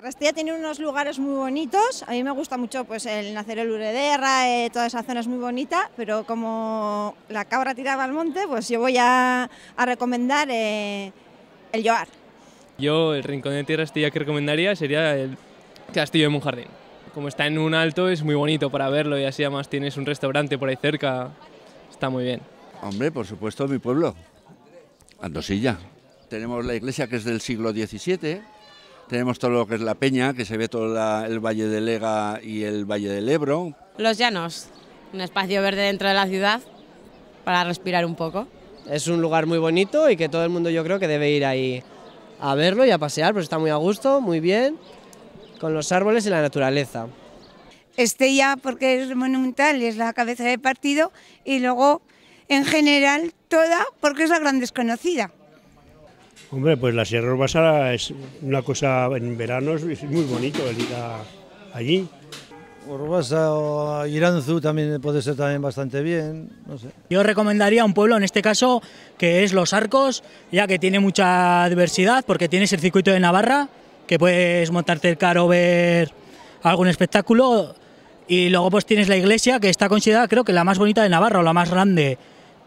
Castilla tiene unos lugares muy bonitos, a mí me gusta mucho pues, el el Urederra, eh, toda esa zona es muy bonita, pero como la cabra tiraba al monte, pues yo voy a, recomendar eh, el Lloar. Yo el rincón de tierra que recomendaría sería el Castillo de Monjardín. Como está en un alto es muy bonito para verlo y así además tienes un restaurante por ahí cerca, está muy bien. Hombre, por supuesto mi pueblo, Andosilla. Tenemos la iglesia que es del siglo XVII, tenemos todo lo que es la peña, que se ve todo el Valle del Lega y el Valle del Ebro. Los llanos, un espacio verde dentro de la ciudad para respirar un poco. Es un lugar muy bonito y que todo el mundo yo creo que debe ir ahí a verlo y a pasear, pues está muy a gusto, muy bien, con los árboles y la naturaleza. Estella porque es monumental, y es la cabeza de partido y luego en general toda porque es la gran desconocida. Hombre, pues la Sierra Urbasa es una cosa, en verano es muy bonito el ir allí. Urbasa o Iranzu también puede ser también bastante bien, no sé. Yo recomendaría un pueblo, en este caso, que es Los Arcos, ya que tiene mucha diversidad, porque tienes el circuito de Navarra, que puedes montarte el carro, ver algún espectáculo, y luego pues tienes la iglesia, que está considerada creo que la más bonita de Navarra, o la más grande,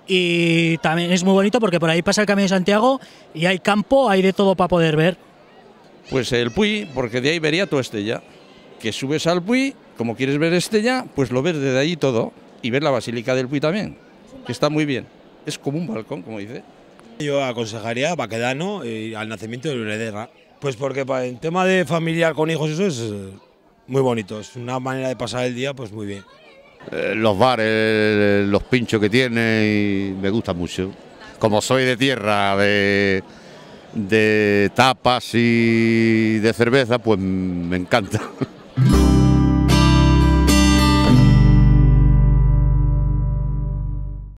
y también es muy bonito porque por ahí pasa el Camino de Santiago y hay campo, hay de todo para poder ver. Pues el Puy, porque de ahí vería tu Estella. Que subes al Puy, como quieres ver Estella, pues lo ves desde ahí todo y ver la Basílica del Puy también, que está muy bien. Es como un balcón, como dice. Yo aconsejaría Baquedano y eh, al nacimiento de Lurederra. Pues porque para el tema de familiar con hijos eso es eh, muy bonito, es una manera de pasar el día pues muy bien. Eh, los bares, eh, los pinchos que tiene me gusta mucho. Como soy de tierra, de tapas y de cerveza, pues me encanta.